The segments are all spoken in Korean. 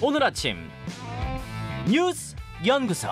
오늘 아침 뉴스 연구소.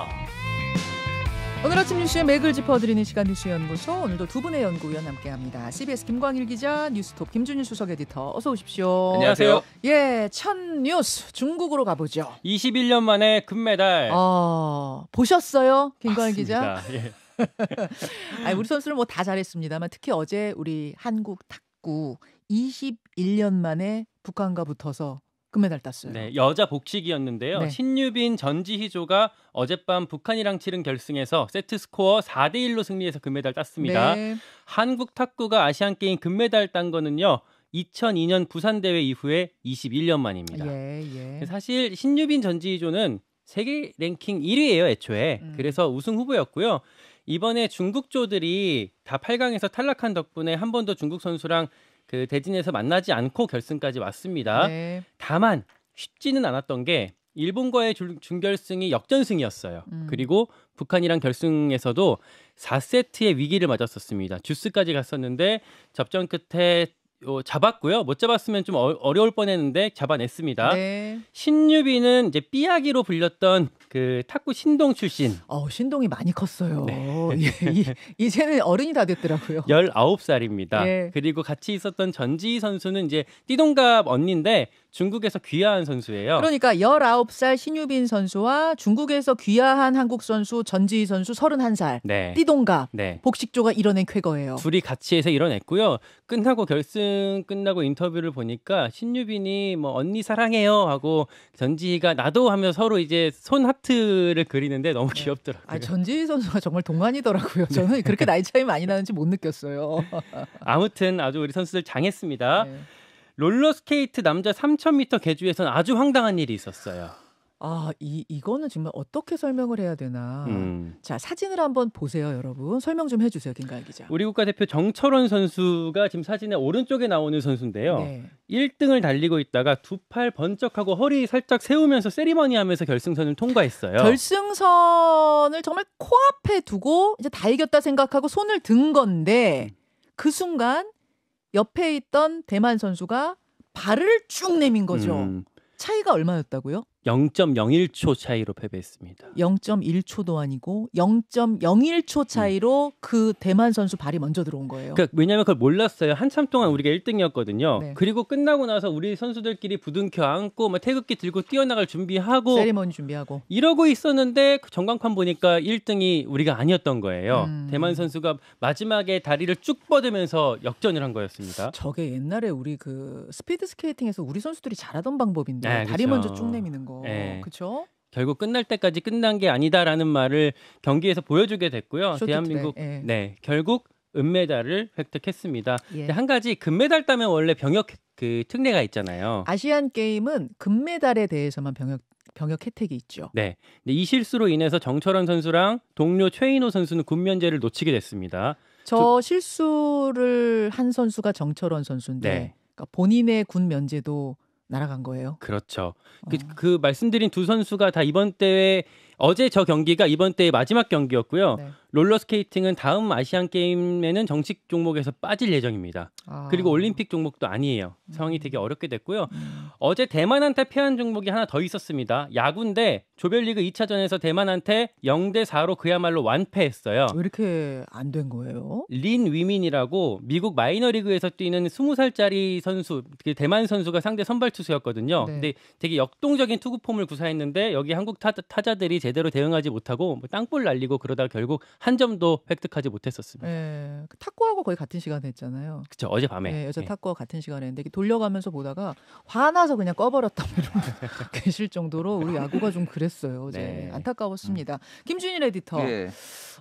오늘 아침 뉴스에 맥을 짚어드리는 시간 뉴스 연구소 오늘도 두 분의 연구위원 함께합니다. CBS 김광일 기자, 뉴스톱 김준일 수석 에디터 어서 오십시오. 안녕하세요. 예, 첫 뉴스 중국으로 가보죠. 21년 만에 금메달. 어, 보셨어요, 김광일 기자? 예. 아니, 우리 선수는 뭐다 잘했습니다만 특히 어제 우리 한국 탁구 21년 만에 북한과 붙어서 금메달 땄어요. 네, 여자 복식이었는데요. 네. 신유빈 전지희조가 어젯밤 북한이랑 치른 결승에서 세트 스코어 4대 1로 승리해서 금메달 땄습니다. 네. 한국 탁구가 아시안 게임 금메달 딴 거는요. 2002년 부산 대회 이후에 21년 만입니다. 예, 예. 사실 신유빈 전지희조는 세계 랭킹 1위예요, 애초에. 음. 그래서 우승 후보였고요. 이번에 중국조들이 다 8강에서 탈락한 덕분에 한 번 더 중국 선수랑 그 대진에서 만나지 않고 결승까지 왔습니다. 네. 다만 쉽지는 않았던 게 일본과의 줄, 준결승이 역전승이었어요. 음. 그리고 북한이랑 결승에서도 4세트의 위기를 맞았었습니다. 주스까지 갔었는데 접전 끝에 어, 잡았고요. 못 잡았으면 좀 어, 려울 뻔했는데 잡아냈습니다. 네. 신유빈은 이제 삐약이로 불렸던 그 탁구 신동 출신. 어, 신동이 많이 컸어요. 네. 예, 이, 제는 어른이 다 됐더라고요. 19살입니다. 네. 예. 그리고 같이 있었던 전지 희 선수는 이제 띠동갑 언니인데 중국에서 귀화한 선수예요. 그러니까 19살 신유빈 선수와 중국에서 귀화한 한국 선수 전지희 선수 31살. 네. 띠동갑. 네. 복식조가 이뤄낸 쾌거예요. 둘이 같이 해서 이뤄냈고요. 끝나고 결승 끝나고 인터뷰를 보니까 신유빈이 뭐 언니 사랑해요 하고 전지희가 나도 하면서 서로 이제 손합 하트를 그리는데 너무 네. 귀엽더라고요. 아, 전지희 선수가 정말 동안이더라고요. 저는 그렇게 네. 나이 차이 많이 나는지 못 느꼈어요. 아무튼 아주 우리 선수들 장했습니다. 네. 롤러스케이트 남자 3000m 계주에서는 아주 황당한 일이 있었어요. 아, 이 이거는 정말 어떻게 설명을 해야 되나. 음. 자, 사진을 한번 보세요, 여러분. 설명 좀 해주세요, 김가희 기자. 우리 국가대표 정철원 선수가 지금 사진의 오른쪽에 나오는 선수인데요. 네. 1등을 달리고 있다가 두 팔 번쩍하고 허리 살짝 세우면서 세리머니 하면서 결승선을 통과했어요. 결승선을 정말 코앞에 두고 이제 다 이겼다 생각하고 손을 든 건데 음. 그 순간 옆에 있던 대만 선수가 발을 쭉 내민 거죠. 음. 차이가 얼마였다고요? 0.01초 차이로 패배했습니다. 0.1초도 아니고 0.01초 음. 차이로 음. 그 대만 선수 발이 먼저 들어온 거예요. 그러니까 왜냐하면 그걸 몰랐어요. 한참 동안 우리가 1등이었거든요. 네. 그리고 끝나고 나서 우리 선수들끼리 부둥켜 안고 막 뭐 태극기 들고 뛰어나갈 준비하고 세리머니 준비하고 이러고 있었는데 전광판 그 보니까 1등이 우리가 아니었던 거예요. 음. 대만 선수가 마지막에 다리를 쭉 뻗으면서 역전을 한 거였습니다. 저게 옛날에 우리 그 스피드 스케이팅에서 우리 선수들이 잘하던 방법인데 네, 다리 그렇죠. 먼저 쭉 내미는 거. 네. 그렇죠? 결국 끝날 때까지 끝난 게 아니다라는 말을 경기에서 보여주게 됐고요. 대한민국 네. 네. 결국 은메달을 획득했습니다. 예. 한 가지 금메달 따면 원래 병역 그 특례가 있잖아요. 아시안 게임은 금메달에 대해서만 병역 병역 혜택이 있죠. 네. 근데 이 실수로 인해서 정철원 선수랑 동료 최인호 선수는 군면제를 놓치게 됐습니다. 저 두... 실수를 한 선수가 정철원 선수인데 네. 그러니까 본인의 군 면제도 날아간 거예요. 그렇죠. 그, 어. 그, 그, 말씀드린 두 선수가 다 이번 대회 어제 저 경기가 이번 대회 마지막 경기였고요. 네. 롤러 스케이팅은 다음 아시안 게임에는 정식 종목에서 빠질 예정입니다. 아. 그리고 올림픽 종목도 아니에요. 상황이 되게 어렵게 됐고요. 음. 어제 대만한테 패한 종목이 하나 더 있었습니다. 야구인데 조별리그 2차전에서 대만한테 0대 4로 그야말로 완패했어요. 왜 이렇게 안 된 거예요? 린 위민이라고 미국 마이너리그에서 뛰는 20살짜리 선수, 그 대만 선수가 상대 선발 투수였거든요. 네. 근데 되게 역동적인 투구폼을 구사했는데 여기 한국 타, 타자들이 제대로 대응하지 못하고 뭐 땅볼 날리고 그러다 결국 한 점도 획득하지 못했었습니다. 네. 그 탁구하고 거의 같은 시간에 했잖아요. 그렇죠. 어젯밤에. 네, 어제 네. 탁구와 같은 시간에 했는데 돌려가면서 보다가 화나 신나서 그냥 꺼버렸다 계실 정도로 우리 야구가 좀 그랬어요. 어제 네, 네. 안타까웠습니다. 음. 김준일 에디터 네.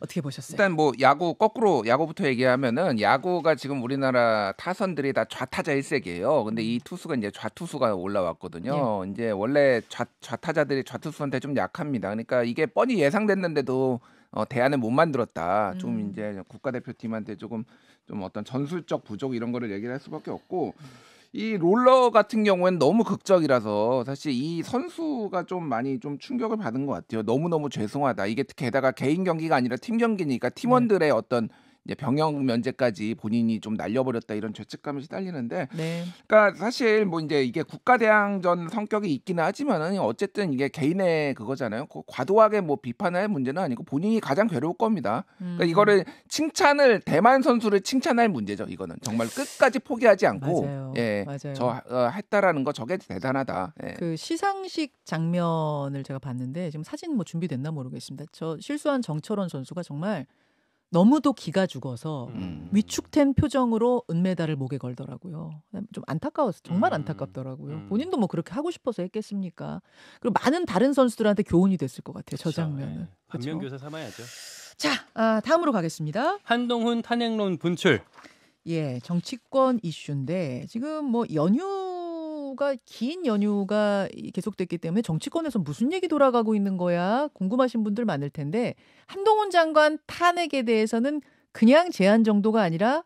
어떻게 보셨어요? 일단 뭐 야구 거꾸로 야구부터 얘기하면은 야구가 지금 우리나라 타선들이 다 좌타자 일색이에요. 근데 이 투수가 이제 좌투수가 올라왔거든요. 네. 이제 원래 좌, 좌타자들이 좌투수한테 좀 약합니다. 그러니까 이게 뻔히 예상됐는데도 어, 대안을 못 만들었다. 음. 좀 이제 국가대표팀한테 조금 좀 어떤 전술적 부족 이런 거를 얘기를 할 수밖에 없고. 음. 이 롤러 같은 경우엔 너무 극적이라서 사실 이 선수가 좀 많이 좀 충격을 받은 것 같아요. 너무 너무 죄송하다. 이게 게다가 개인 경기가 아니라 팀 경기니까 팀원들의 네. 어떤 이제 병역 면제까지 본인이 좀 날려버렸다 이런 죄책감이 시달리는데 네. 그러니까 사실 뭐 이제 이게 국가 대항전 성격이 있기는 하지만은 어쨌든 이게 개인의 그거잖아요. 과도하게 뭐 비판할 문제는 아니고 본인이 가장 괴로울 겁니다. 그러니까 음. 이거를 칭찬을 대만 선수를 칭찬할 문제죠. 이거는 정말 끝까지 포기하지 않고 맞아요. 예. 맞아요. 저 어, 했다라는 거 저게 대단하다. 예. 그 시상식 장면을 제가 봤는데 지금 사진 뭐 준비됐나 모르겠습니다. 저 실수한 정철원 선수가 정말 너무도 기가 죽어서 음. 위축된 표정으로 은메달을 목에 걸더라고요. 좀안타까웠어 정말 음. 안타깝더라고요. 음. 본인도 뭐 그렇게 하고 싶어서 했겠습니까? 그리고 많은 다른 선수들한테 교훈이 됐을 것 같아요. 그쵸, 저 장면은. 네. 반면 교사 삼아야죠. 자, 아, 다음으로 가겠습니다. 한동훈 탄핵론 분출. 예, 정치권 이슈인데 지금 뭐 연휴 연휴가 긴 연휴가 계속됐기 때문에 정치권에서 무슨 얘기 돌아가고 있는 거야 궁금하신 분들 많을 텐데 한동훈 장관 탄핵에 대해서는 그냥 제안 정도가 아니라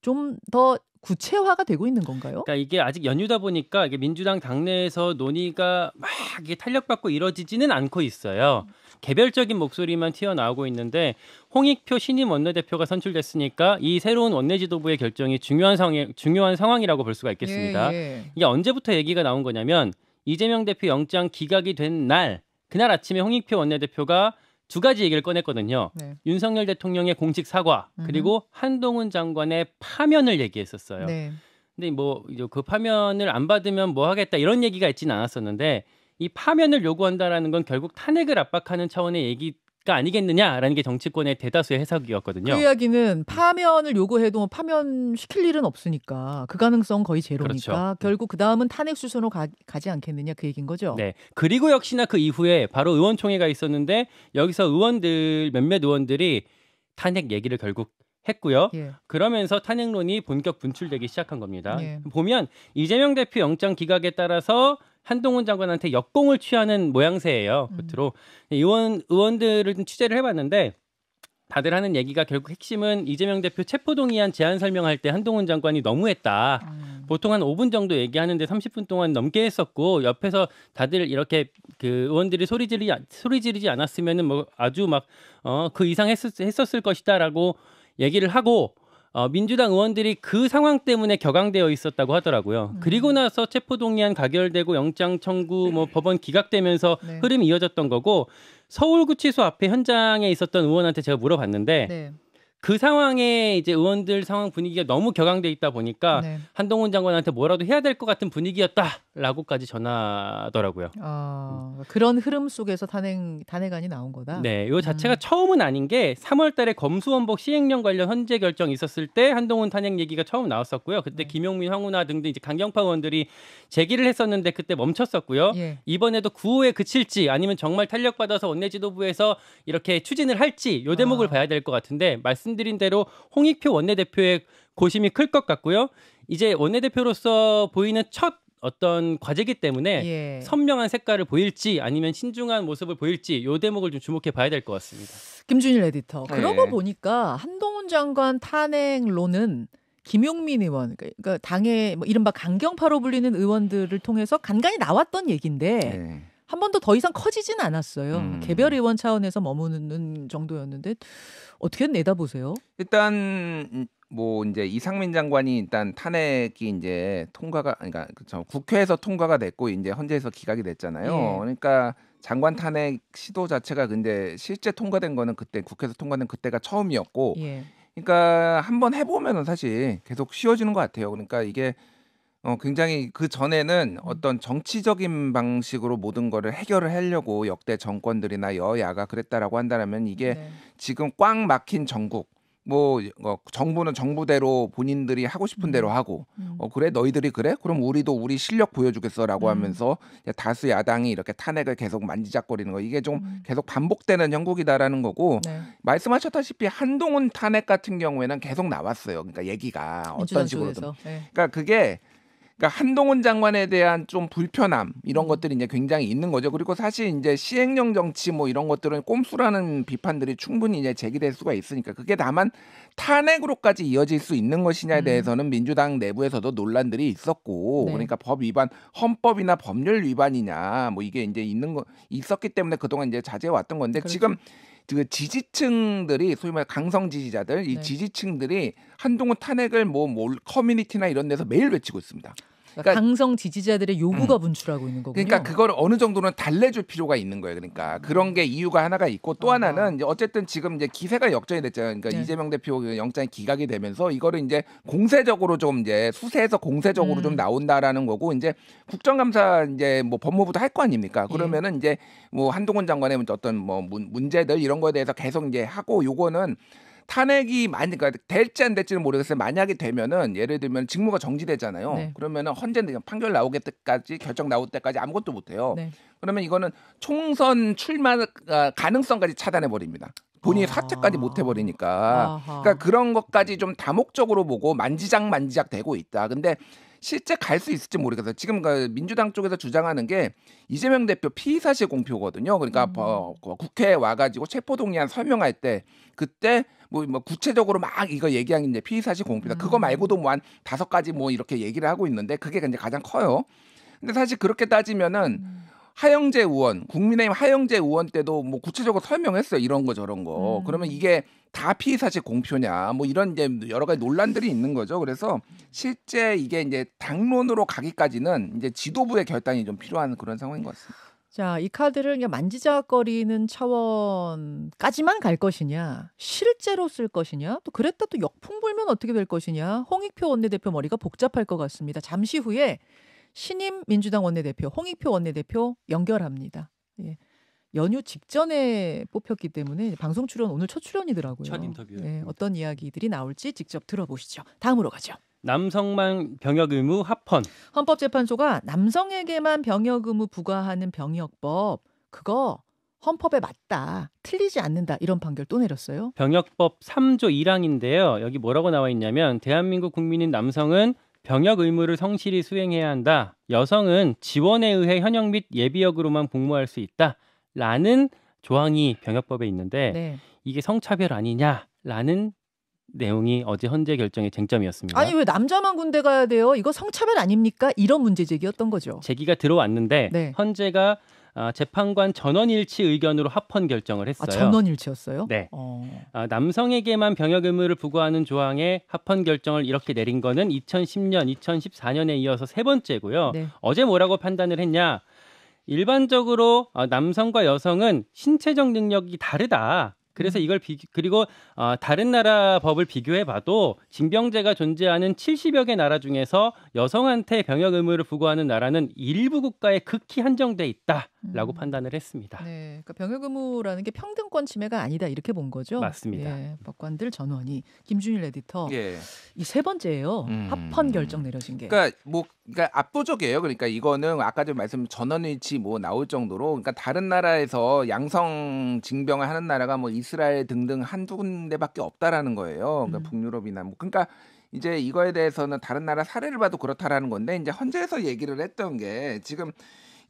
좀 더 구체화가 되고 있는 건가요? 그러니까 이게 아직 연휴다 보니까 이게 민주당 당내에서 논의가 막 이게 탄력받고 이뤄지지는 않고 있어요. 개별적인 목소리만 튀어나오고 있는데 홍익표 신임 원내대표가 선출됐으니까 이 새로운 원내지도부의 결정이 중요한 상황 중요한 상황이라고 볼 수가 있겠습니다. 예, 예. 이게 언제부터 얘기가 나온 거냐면 이재명 대표 영장 기각이 된 날 그날 아침에 홍익표 원내대표가 두 가지 얘기를 꺼냈거든요. 네. 윤석열 대통령의 공식 사과 그리고 음흠. 한동훈 장관의 파면을 얘기했었어요. 네. 근데 뭐그 파면을 안 받으면 뭐 하겠다 이런 얘기가 있지는 않았었는데 이 파면을 요구한다라는 건 결국 탄핵을 압박하는 차원의 얘기 가 아니겠느냐라는 게 정치권의 대다수의 해석이었거든요. 그 이야기는 파면을 요구해도 뭐 파면 시킬 일은 없으니까 그 가능성 거의 제로니까 그렇죠. 음. 결국 그 다음은 탄핵 수순으로 가, 지 않겠느냐 그 얘긴 거죠. 네. 그리고 역시나 그 이후에 바로 의원총회가 있었는데 여기서 의원들 몇몇 의원들이 탄핵 얘기를 결국 했고요. 예. 그러면서 탄핵론이 본격 분출되기 시작한 겁니다. 예. 보면 이재명 대표 영장 기각에 따라서 한동훈 장관한테 역공을 취하는 모양새예요. 음. 끝으로 음. 의원 의원들을 좀 취재를 해봤는데 다들 하는 얘기가 결국 핵심은 이재명 대표 체포동의안 제안 설명할 때 한동훈 장관이 너무했다. 음. 보통 한 5분 정도 얘기하는데 30분 동안 넘게 했었고 옆에서 다들 이렇게 그 의원들이 소리 지르지 소리 지르지 않았으면은 뭐 아주 막어그 이상 했었, 했었을 것이다라고 얘기를 하고 어, 민주당 의원들이 그 상황 때문에 격앙되어 있었다고 하더라고요. 음. 그리고 나서 체포동의안 가결되고 영장 청구 뭐 법원 기각되면서 네. 흐름이 이어졌던 거고 서울구치소 앞에 현장에 있었던 의원한테 제가 물어봤는데 네. 그 상황에 이제 의원들 상황 분위기가 너무 격앙돼 있다 보니까 네. 한동훈 장관한테 뭐라도 해야 될 것 같은 분위기였다라고까지 전하더라고요. 어, 그런 흐름 속에서 탄핵 탄핵안이 나온 거다. 네, 이 자체가 음. 처음은 아닌 게 3월달에 검수원복 시행령 관련 헌재 결정이 있었을 때 한동훈 탄핵 얘기가 처음 나왔었고요. 그때 네. 김용민, 황운하 등등 이제 강경파 의원들이 제기를 했었는데 그때 멈췄었고요. 예. 이번에도 구호에 그 그칠지 아니면 정말 탄력 받아서 원내 지도부에서 이렇게 추진을 할지 요 대목을 아. 봐야 될 것 같은데 말씀. 말씀드린 대로 홍익표 원내대표의 고심이 클 것 같고요. 이제 원내대표로서 보이는 첫 어떤 과제기 때문에 예. 선명한 색깔을 보일지 아니면 신중한 모습을 보일지 요 대목을 좀 주목해 봐야 될 것 같습니다. 김준일 에디터. 네. 그러고 보니까 한동훈 장관 탄핵론은 김용민 의원, 그러니까, 그러니까 당의 뭐 이른바 강경파로 불리는 의원들을 통해서 간간히 나왔던 얘긴데 네. 한 번도 더 이상 커지진 않았어요. 음. 개별 의원 차원에서 머무는 정도였는데 어떻게 내다보세요? 일단 뭐 이제 이상민 장관이 일단 탄핵이 이제 통과가 그러니까 그쵸, 국회에서 통과가 됐고 이제 헌재에서 기각이 됐잖아요. 예. 그러니까 장관 탄핵 시도 자체가 근데 실제 통과된 거는 그때 국회에서 통과된 그때가 처음이었고 예. 그러니까 한 번 해보면은 사실 계속 쉬워지는 것 같아요. 그러니까 이게 어, 굉장히 그 전에는 음. 어떤 정치적인 방식으로 모든 거를 해결을 하려고 역대 정권들이나 여야가 그랬다라고 한다면 이게 네. 지금 꽉 막힌 정국뭐 어, 정부는 정부대로 본인들이 하고 싶은 대로 음. 하고 음. 어 그래 너희들이 그래 그럼 우리도 우리 실력 보여주겠어라고 음. 하면서 다수 야당이 이렇게 탄핵을 계속 만지작거리는 거 이게 좀 음. 계속 반복되는 형국이다라는 거고 네. 말씀하셨다시피 한동훈 탄핵 같은 경우에는 계속 나왔어요 그러니까 얘기가 어떤 식으로든 네. 그러니까 그게 그러니까 한동훈 장관에 대한 좀 불편함 이런 음. 것들이 이제 굉장히 있는 거죠. 그리고 사실 이제 시행령 정치 뭐 이런 것들은 꼼수라는 비판들이 충분히 이제 제기될 수가 있으니까 그게 다만 탄핵으로까지 이어질 수 있는 것이냐에 음. 대해서는 음. 민주당 내부에서도 논란들이 있었고 네. 그러니까 법 위반 헌법이나 법률 위반이냐 뭐 이게 이제 있는 거 있었기 때문에 그동안 이제 자제해 왔던 건데 그렇죠. 지금 그 지지층들이 소위 말해 강성 지지자들 이 네. 지지층들이 한동훈 탄핵을 뭐, 뭐 커뮤니티나 이런 데서 매일 외치고 있습니다. 그러니까, 그러니까 강성 지지자들의 요구가 음. 분출하고 있는 거군요. 그러니까 그걸 어느 정도는 달래줄 필요가 있는 거예요. 그러니까 음. 그런 게 이유가 하나가 있고 또 아하. 나는 이제 어쨌든 지금 이제 기세가 역전이 됐잖아요. 그러니까 네. 이재명 대표 그 영장이 기각이 되면서 이거를 이제 공세적으로 좀 이제 수세에서 공세적으로 음. 좀 나온다라는 거고 이제 국정감사 이제 뭐 법무부도 할 거 아닙니까? 예. 그러면은 예. 이제 뭐 한동훈 장관의 어떤 뭐 문, 문제들 이런 거에 대해서 계속 이제 하고 요거는 탄핵이 만 그러니까 될지 안 될지는 모르겠어요. 만약에 되면은 예를 들면 직무가 정지되잖아요. 네. 그러면은 헌재 판결 나오게 때까지 결정 나올 때까지 아무것도 못 해요. 네. 그러면 이거는 총선 출마 아, 가능성까지 차단해 버립니다. 본인이 아. 사퇴까지 못 해버리니까 아하. 그러니까 그런 것까지 좀 다목적으로 보고 만지작 만지작 되고 있다. 근데 실제 갈 수 있을지 모르겠어요. 지금 그 민주당 쪽에서 주장하는 게 이재명 대표 피의사실 공표거든요. 그러니까 음. 어, 어 국회에 와가지고 체포동의안 설명할 때 그때 뭐, 뭐 구체적으로 막 이거 얘기한 게 피의사실 공표다. 음. 그거 말고도 뭐 한 다섯 가지 뭐 이렇게 얘기를 하고 있는데 그게 이제 가장 커요. 근데 사실 그렇게 따지면은 음. 하영재 의원, 국민의힘 하영재 의원 때도 뭐 구체적으로 설명했어요. 이런 거 저런 거. 음. 그러면 이게 다 피해 사실 공표냐 뭐 이런 이제 여러 가지 논란들이 있는 거죠. 그래서 실제 이게 이제 당론으로 가기까지는 이제 지도부의 결단이 좀 필요한 그런 상황인 것 같습니다. 자, 이 카드를 그냥 만지작거리는 차원까지만 갈 것이냐, 실제로 쓸 것이냐, 또 그랬다 또 역풍 불면 어떻게 될 것이냐, 홍익표 원내대표 머리가 복잡할 것 같습니다. 잠시 후에 신임 민주당 원내대표, 홍익표 원내대표 연결합니다. 예. 연휴 직전에 뽑혔기 때문에 방송 출연 오늘 첫 출연이더라고요. 첫 인터뷰. 네, 어떤 이야기들이 나올지 직접 들어보시죠. 다음으로 가죠. 남성만 병역 의무 합헌. 헌법재판소가 남성에게만 병역 의무 부과하는 병역법 그거 헌법에 맞다. 틀리지 않는다. 이런 판결 또 내렸어요. 병역법 3조 1항인데요. 여기 뭐라고 나와 있냐면 대한민국 국민인 남성은 병역 의무를 성실히 수행해야 한다. 여성은 지원에 의해 현역 및 예비역으로만 복무할 수 있다. 라는 조항이 병역법에 있는데 네. 이게 성차별 아니냐라는 내용이 어제 헌재 결정의 쟁점이었습니다. 아니 왜 남자만 군대 가야 돼요? 이거 성차별 아닙니까? 이런 문제 제기였던 거죠. 제기가 들어왔는데 네. 헌재가 아, 재판관 전원일치 의견으로 합헌 결정을 아, 했어요. 아, 전원일치였어요? 네. 어... 아, 남성에게만 병역 의무를 부과하는 조항에 합헌 결정을 이렇게 내린 거는 2010년, 2014년에 이어서 세 번째고요. 네. 어제 뭐라고 판단을 했냐? 일반적으로 어, 남성과 여성은 신체적 능력이 다르다. 그래서 음. 이걸 비, 그리고 어, 다른 나라 법을 비교해봐도 징병제가 존재하는 70여 개 나라 중에서 여성한테 병역 의무를 부과하는 나라는 일부 국가에 극히 한정돼 있다. 라고 음. 판단을 했습니다. 네, 그러니까 병역 의무라는 게 평등권 침해가 아니다 이렇게 본 거죠. 맞습니다. 예, 법관들 전원이 김준일 에디터 예. 이세 번째예요. 음. 합헌 결정 내려진 게. 그러니까 뭐 그러니까 압도적이에요. 그러니까 이거는 아까 좀 말씀 전원일치 뭐 나올 정도로 그러니까 다른 나라에서 양성 징병을 하는 나라가 뭐 이스라엘 등등 한두 군데밖에 없다라는 거예요. 그러니까 음. 북유럽이나 뭐 그러니까 이제 이거에 대해서는 다른 나라 사례를 봐도 그렇다라는 건데 이제 헌재에서 얘기를 했던 게 지금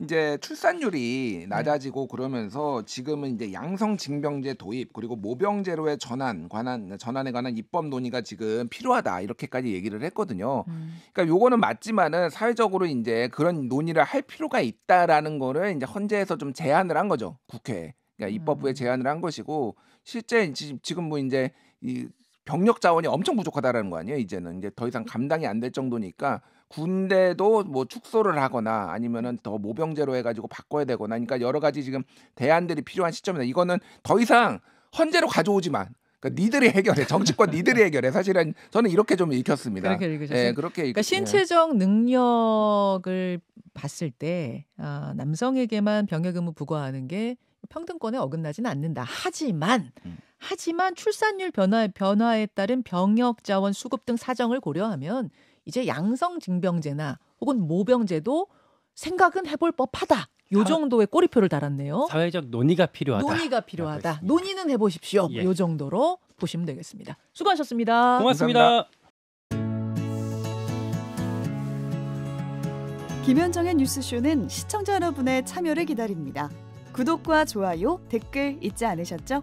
이제 출산율이 네. 낮아지고 그러면서 지금은 이제 양성 징병제 도입 그리고 모병제로의 전환 관한 전환에 관한 입법 논의가 지금 필요하다 이렇게까지 얘기를 했거든요. 음. 그러니까 요거는 맞지만은 사회적으로 이제 그런 논의를 할 필요가 있다라는 거를 이제 헌재에서 좀 제안을 한 거죠. 국회 그러니까 입법부에 음. 제안을 한 것이고 실제 지금 뭐 이제 이 병력 자원이 엄청 부족하다라는 거 아니에요 이제는 이제 더 이상 감당이 안 될 정도니까 군대도 뭐 축소를 하거나 아니면은 더 모병제로 해가지고 바꿔야 되거나 그러니까 여러 가지 지금 대안들이 필요한 시점이다. 이거는 더 이상 헌재로 가져오지만 그러니까 니들이 해결해 정치권 니들이 해결해 사실은 저는 이렇게 좀 읽혔습니다. 그렇게 읽으셨어요. 예, 그렇게 그러니까 예. 신체적 능력을 봤을 때 아, 남성에게만 병역 의무 부과하는 게 평등권에 어긋나지는 않는다. 하지만 음. 하지만 출산율 변화 변화에 따른 병역 자원 수급 등 사정을 고려하면 이제 양성 증병제나 혹은 모병제도 생각은 해볼 법하다. 요 정도의 꼬리표를 달았네요. 사회적 논의가 필요하다. 논의가 필요하다. 논의는 해보십시오. 예. 요 정도로 보시면 되겠습니다. 수고하셨습니다. 고맙습니다. 감사합니다. 김현정의 뉴스쇼는 시청자 여러분의 참여를 기다립니다. 구독과 좋아요, 댓글 잊지 않으셨죠?